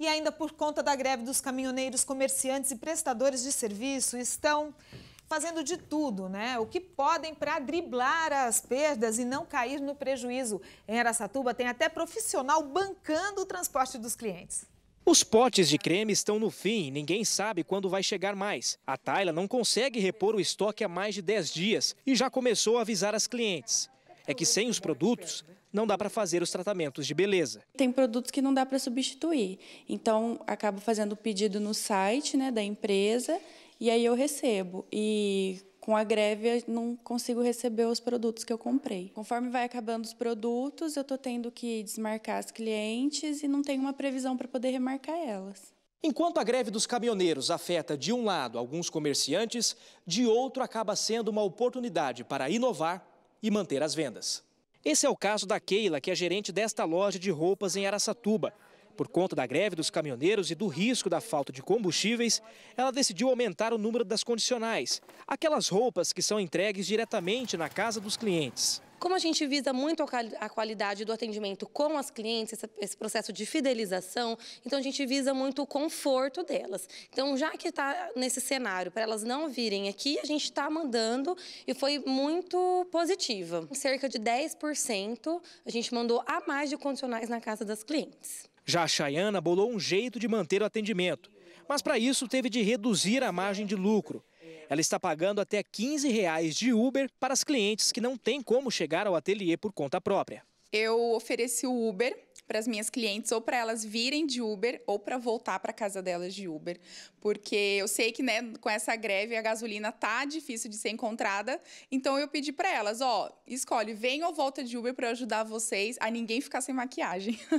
e ainda por conta da greve dos caminhoneiros, comerciantes e prestadores de serviço, estão fazendo de tudo, né? O que podem para driblar as perdas e não cair no prejuízo. Em Aracatuba tem até profissional bancando o transporte dos clientes. Os potes de creme estão no fim, ninguém sabe quando vai chegar mais. A Taila não consegue repor o estoque há mais de 10 dias e já começou a avisar as clientes. É que sem os produtos, não dá para fazer os tratamentos de beleza. Tem produtos que não dá para substituir, então acabo fazendo o pedido no site né, da empresa e aí eu recebo. E com a greve eu não consigo receber os produtos que eu comprei. Conforme vai acabando os produtos, eu estou tendo que desmarcar as clientes e não tenho uma previsão para poder remarcar elas. Enquanto a greve dos caminhoneiros afeta, de um lado, alguns comerciantes, de outro, acaba sendo uma oportunidade para inovar e manter as vendas. Esse é o caso da Keila, que é gerente desta loja de roupas em Araçatuba. Por conta da greve dos caminhoneiros e do risco da falta de combustíveis, ela decidiu aumentar o número das condicionais, aquelas roupas que são entregues diretamente na casa dos clientes. Como a gente visa muito a qualidade do atendimento com as clientes, esse processo de fidelização, então a gente visa muito o conforto delas. Então, já que está nesse cenário, para elas não virem aqui, a gente está mandando e foi muito positiva. Cerca de 10% a gente mandou a mais de condicionais na casa das clientes. Já a Chayana bolou um jeito de manter o atendimento, mas para isso teve de reduzir a margem de lucro. Ela está pagando até R$ 15 de Uber para as clientes que não têm como chegar ao ateliê por conta própria. Eu ofereci o Uber para as minhas clientes ou para elas virem de Uber ou para voltar para casa delas de Uber, porque eu sei que né, com essa greve a gasolina tá difícil de ser encontrada, então eu pedi para elas, ó, escolhe vem ou volta de Uber para ajudar vocês a ninguém ficar sem maquiagem.